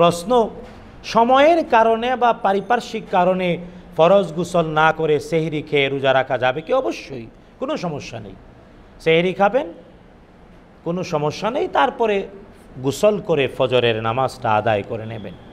প্রশ্ন সময়ের কারণে বা পারিপার্শ্বিক কারণে ফরজ গুসল না করে সেহরি খেয়ে রোজা রাখা যাবে কি অবশ্যই কোনো সমস্যা নেই সেহরি খাবেন কোনো সমস্যা নেই তারপরে গুসল করে ফজরের নামাজটা আদায় করে নেবেন